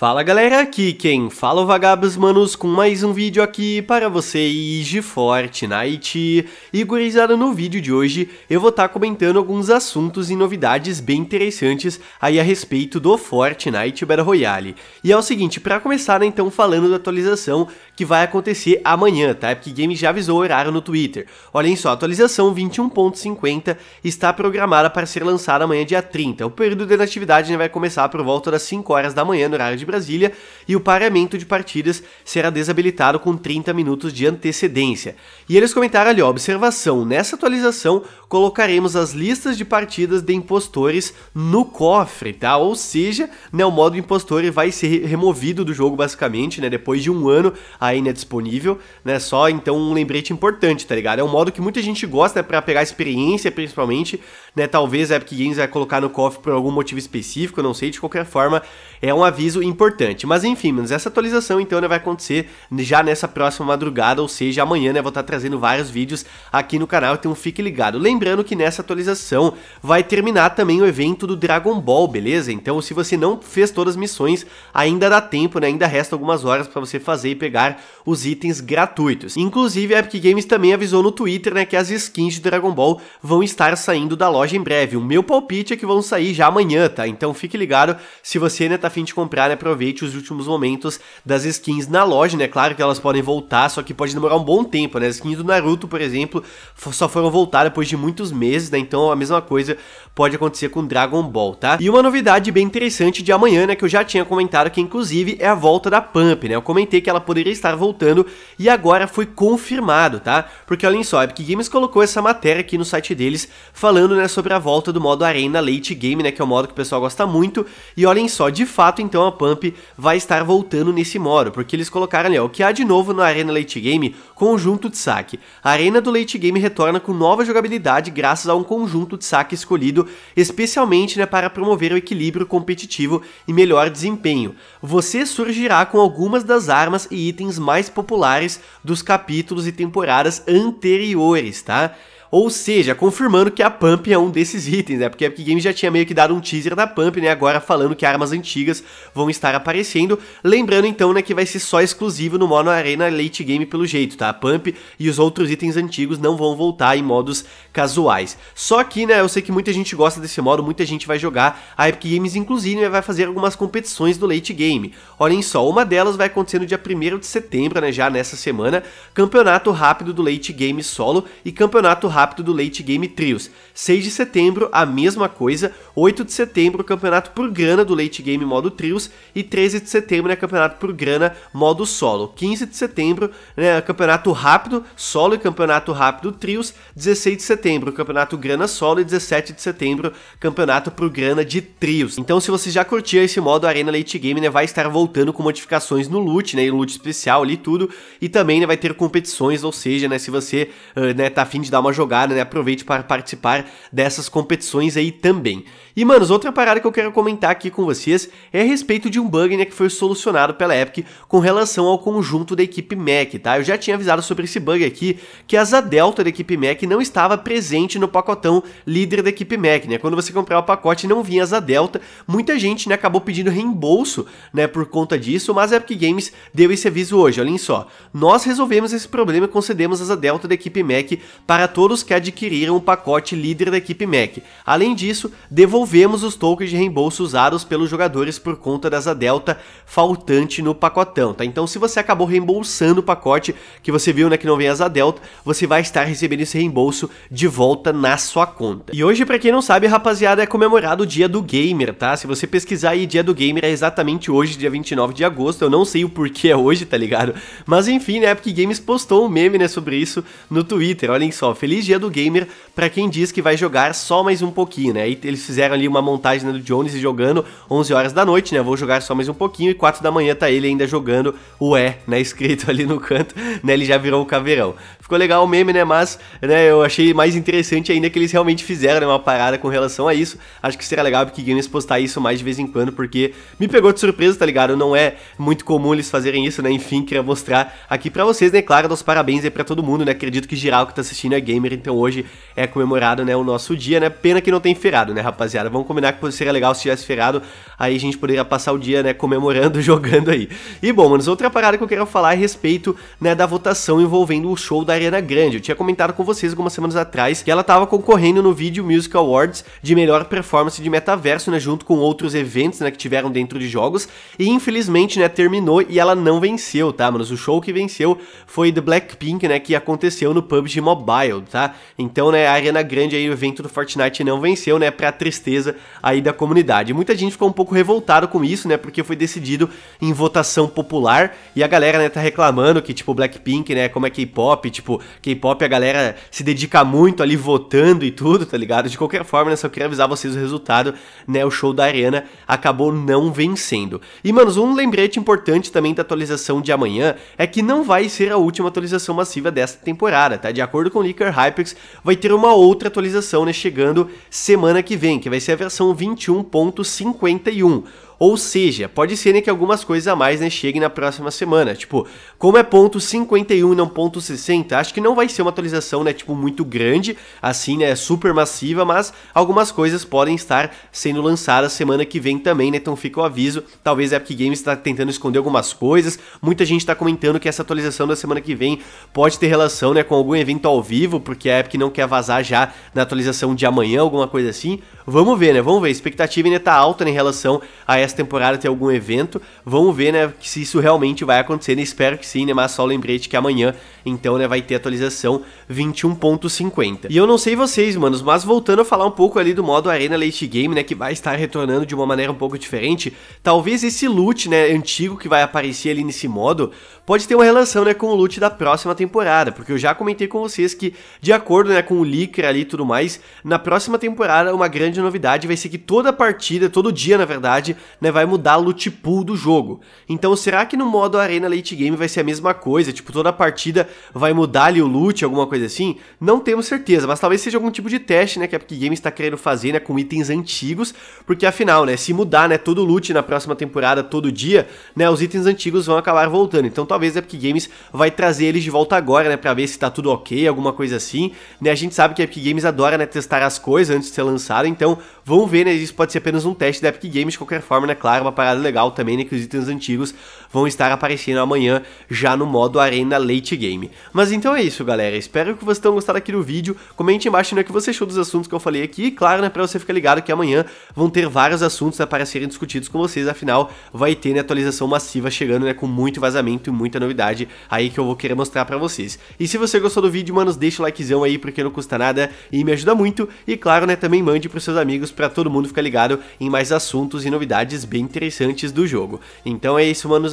Fala galera, aqui quem fala é o Vagabos Manos com mais um vídeo aqui para vocês de Fortnite. E gurizada, no vídeo de hoje eu vou estar tá comentando alguns assuntos e novidades bem interessantes aí a respeito do Fortnite Battle Royale. E é o seguinte, para começar né, então falando da atualização que vai acontecer amanhã, tá? É o game já avisou o horário no Twitter. Olhem só, a atualização 21.50 está programada para ser lançada amanhã dia 30. O período de inatividade né, vai começar por volta das 5 horas da manhã no horário de Brasília e o pareamento de partidas será desabilitado com 30 minutos de antecedência. E eles comentaram ali, observação, nessa atualização colocaremos as listas de partidas de impostores no cofre, tá? Ou seja, né, o modo impostor vai ser removido do jogo basicamente, né? Depois de um ano aí, é disponível, né? Só então um lembrete importante, tá ligado? É um modo que muita gente gosta né, para pegar experiência, principalmente, né? Talvez a Epic Games vai colocar no cofre por algum motivo específico, não sei, de qualquer forma, é um aviso importante. Mas enfim, mas essa atualização então né, vai acontecer já nessa próxima madrugada, ou seja, amanhã, né, vou estar tá trazendo vários vídeos aqui no canal, então fique ligado. Lembrando lembrando que nessa atualização vai terminar também o evento do Dragon Ball, beleza? Então se você não fez todas as missões, ainda dá tempo, né? Ainda resta algumas horas para você fazer e pegar os itens gratuitos. Inclusive a Epic Games também avisou no Twitter, né, que as skins de Dragon Ball vão estar saindo da loja em breve. O meu palpite é que vão sair já amanhã, tá? Então fique ligado, se você ainda tá afim de comprar, né, aproveite os últimos momentos das skins na loja, né? Claro que elas podem voltar, só que pode demorar um bom tempo, né? As skins do Naruto, por exemplo, só foram voltar depois de muito muitos meses, né? Então a mesma coisa pode acontecer com Dragon Ball, tá? E uma novidade bem interessante de amanhã, né, que eu já tinha comentado que inclusive é a volta da Pump, né? Eu comentei que ela poderia estar voltando e agora foi confirmado, tá? Porque olhem só, a Epic Games colocou essa matéria aqui no site deles falando, né, sobre a volta do modo Arena Late Game, né, que é o modo que o pessoal gosta muito. E olhem só, de fato, então a Pump vai estar voltando nesse modo, porque eles colocaram ali, ó, o que há de novo na Arena Late Game, conjunto de saque. A Arena do Late Game retorna com nova jogabilidade cidade graças a um conjunto de saque escolhido especialmente né, para promover o equilíbrio competitivo e melhor desempenho. Você surgirá com algumas das armas e itens mais populares dos capítulos e temporadas anteriores, tá? Ou seja, confirmando que a Pump é um desses itens, né? Porque a Epic Games já tinha meio que dado um teaser da Pump, né? Agora falando que armas antigas vão estar aparecendo. Lembrando então, né, que vai ser só exclusivo no Mono Arena Late Game pelo jeito, tá? A Pump e os outros itens antigos não vão voltar em modos casuais. Só que, né, eu sei que muita gente gosta desse modo, muita gente vai jogar. A Epic Games, inclusive, vai fazer algumas competições do late game. Olhem só, uma delas vai acontecer no dia 1 de setembro, né, já nessa semana. Campeonato rápido do late game solo e campeonato rápido rápido do Late Game Trios. 6 de setembro, a mesma coisa. 8 de setembro, campeonato por grana do Late Game modo Trios. E 13 de setembro, né, campeonato por grana modo solo. 15 de setembro, né, campeonato rápido solo e campeonato rápido Trios. 16 de setembro, campeonato grana solo. E 17 de setembro, campeonato por grana de Trios. Então, se você já curtiu esse modo Arena Late Game, né, vai estar voltando com modificações no loot, né, e loot especial ali tudo. E também, né, vai ter competições, ou seja, né, se você, uh, né, tá afim de dar uma jogada jogada, né? Aproveite para participar dessas competições aí também. E, manos, outra parada que eu quero comentar aqui com vocês é a respeito de um bug, né, que foi solucionado pela Epic com relação ao conjunto da equipe Mac, tá? Eu já tinha avisado sobre esse bug aqui, que a asa delta da equipe Mac não estava presente no pacotão líder da equipe Mac, né? Quando você comprava o pacote não vinha asa delta, muita gente, né, acabou pedindo reembolso, né, por conta disso, mas a Epic Games deu esse aviso hoje, olhem só. Nós resolvemos esse problema e concedemos asa delta da equipe Mac para todos os que adquiriram o pacote líder da equipe Mac. Além disso, devolvemos os tokens de reembolso usados pelos jogadores por conta dessa delta faltante no pacotão, tá? Então se você acabou reembolsando o pacote que você viu, né, que não vem asa delta, você vai estar recebendo esse reembolso de volta na sua conta. E hoje, para quem não sabe, rapaziada, é comemorado o dia do gamer, tá? Se você pesquisar aí, dia do gamer é exatamente hoje, dia 29 de agosto, eu não sei o porquê é hoje, tá ligado? Mas enfim, né, Epic Games postou um meme, né, sobre isso no Twitter, olhem só, feliz dia do gamer para quem diz que vai jogar só mais um pouquinho, né? E eles fizeram ali uma montagem né, do Jones jogando 11 horas da noite, né? Vou jogar só mais um pouquinho e 4 da manhã tá ele ainda jogando o E, né? Escrito ali no canto, né? Ele já virou o caveirão. Ficou legal o meme, né? Mas, né? Eu achei mais interessante ainda que eles realmente fizeram né, uma parada com relação a isso. Acho que seria legal que Games postar isso mais de vez em quando, porque me pegou de surpresa, tá ligado? Não é muito comum eles fazerem isso, né? Enfim, queria mostrar aqui para vocês, né? Claro, dos parabéns aí pra todo mundo, né? Acredito que geral que tá assistindo é gamer, então hoje é comemorado, né, o nosso dia, né? Pena que não tem feriado, né, rapaziada? Vamos combinar que seria legal se tivesse feriado, aí a gente poderia passar o dia, né, comemorando, jogando aí. E bom, manos, outra parada que eu quero falar é a respeito, né, da votação envolvendo o show da Arena Grande. Eu tinha comentado com vocês algumas semanas atrás que ela tava concorrendo no Video Music Awards de melhor performance de metaverso, né, junto com outros eventos, né, que tiveram dentro de jogos, e infelizmente, né, terminou e ela não venceu, tá, manos? O show que venceu foi The Blackpink, né, que aconteceu no PUBG Mobile, tá? tá? Então, né, a Arena Grande aí, o evento do Fortnite não venceu, né, pra tristeza aí da comunidade. Muita gente ficou um pouco revoltado com isso, né, porque foi decidido em votação popular e a galera, né, tá reclamando que, tipo, Blackpink, né, como é K-pop, tipo, K-pop a galera se dedica muito ali votando e tudo, tá ligado? De qualquer forma, né, só queria avisar vocês o resultado, né, o show da Arena acabou não vencendo. E, manos, um lembrete importante também da atualização de amanhã é que não vai ser a última atualização massiva dessa temporada, tá? De acordo com o Leaker Hype, HyperX, vai ter uma outra atualização né, chegando semana que vem, que vai ser a versão 21.51. Ou seja, pode ser né, que algumas coisas a mais né, cheguem na próxima semana. Tipo, como é ponto 51 e não ponto 60, acho que não vai ser uma atualização, né, tipo, muito grande, assim, né, super massiva, mas algumas coisas podem estar sendo lançadas semana que vem também, né, então fica o aviso. Talvez a Epic Games está tentando esconder algumas coisas, muita gente está comentando que essa atualização da semana que vem pode ter relação, né, com algum evento ao vivo, porque a Epic não quer vazar já na atualização de amanhã, alguma coisa assim. Vamos ver, né, vamos ver, a expectativa ainda né, está alta né, em relação a essa temporada ter algum evento. Vamos ver, né, se isso realmente vai acontecer. Né? Espero que sim, né? Mas só lembrete que amanhã então, né, vai ter atualização 21.50. E eu não sei vocês, manos, mas voltando a falar um pouco ali do modo Arena Late Game, né, que vai estar retornando de uma maneira um pouco diferente, talvez esse loot, né, antigo que vai aparecer ali nesse modo, pode ter uma relação, né, com o loot da próxima temporada, porque eu já comentei com vocês que, de acordo, né, com o licker ali e tudo mais, na próxima temporada uma grande novidade vai ser que toda partida, todo dia, na verdade, né, vai mudar o loot pool do jogo. Então, será que no modo Arena Late Game vai ser a mesma coisa? Tipo, toda partida vai mudar ali o loot, alguma coisa assim? Não temos certeza, mas talvez seja algum tipo de teste, né, que a Epic Games está querendo fazer, né, com itens antigos, porque afinal, né, se mudar, né, todo loot na próxima temporada, todo dia, né, os itens antigos vão acabar voltando. Então talvez a Epic Games vai trazer eles de volta agora, né, para ver se tá tudo OK, alguma coisa assim. Né, a gente sabe que a Epic Games adora, né, testar as coisas antes de ser lançado, então vamos ver, né, isso pode ser apenas um teste da Epic Games de qualquer forma, né, claro, uma parada legal também, né, que os itens antigos vão estar aparecendo amanhã já no modo Arena Late Game. Mas então é isso, galera. Espero que vocês tenham gostado aqui do vídeo. Comente embaixo né, o que você achou dos assuntos que eu falei aqui. E claro, né, pra você ficar ligado que amanhã vão ter vários assuntos né, para serem discutidos com vocês. Afinal, vai ter né, atualização massiva chegando né, com muito vazamento e muita novidade aí que eu vou querer mostrar pra vocês. E se você gostou do vídeo, manos, deixa o likezão aí porque não custa nada e me ajuda muito. E claro, né, também mande pros seus amigos para todo mundo ficar ligado em mais assuntos e novidades bem interessantes do jogo. Então é isso, manos